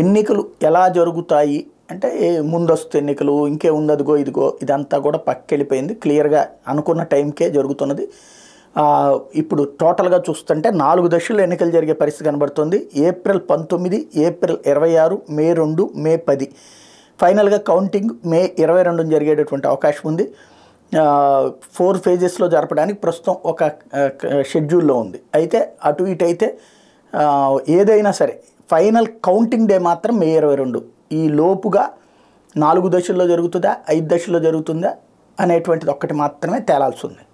ఎన్నికలు ఎలా జరుగుతాయి అంటే ముందస్తు ఎన్నికలు ఇంకే ఉన్నదిగో ఇదిగో ఇదంతా కూడా పక్కెళ్ళిపోయింది క్లియర్గా అనుకున్న టైంకే జరుగుతున్నది ఇప్పుడు టోటల్గా చూస్తుంటే నాలుగు దశలు ఎన్నికలు జరిగే పరిస్థితి కనబడుతుంది ఏప్రిల్ పంతొమ్మిది ఏప్రిల్ ఇరవై ఆరు మే రెండు మే పది ఫైనల్గా కౌంటింగ్ మే ఇరవై రెండున జరిగేటటువంటి అవకాశం ఉంది ఫోర్ ఫేజెస్లో జరపడానికి ప్రస్తుతం ఒక షెడ్యూల్లో ఉంది అయితే అటు ఇటు అయితే ఏదైనా సరే ఫైనల్ కౌంటింగ్ డే మాత్రం మే ఇరవై రెండు ఈ లోపుగా నాలుగు దశల్లో జరుగుతుందా ఐదు దశల్లో జరుగుతుందా అనేటువంటిది ఒక్కటి మాత్రమే తేలాల్సి ఉంది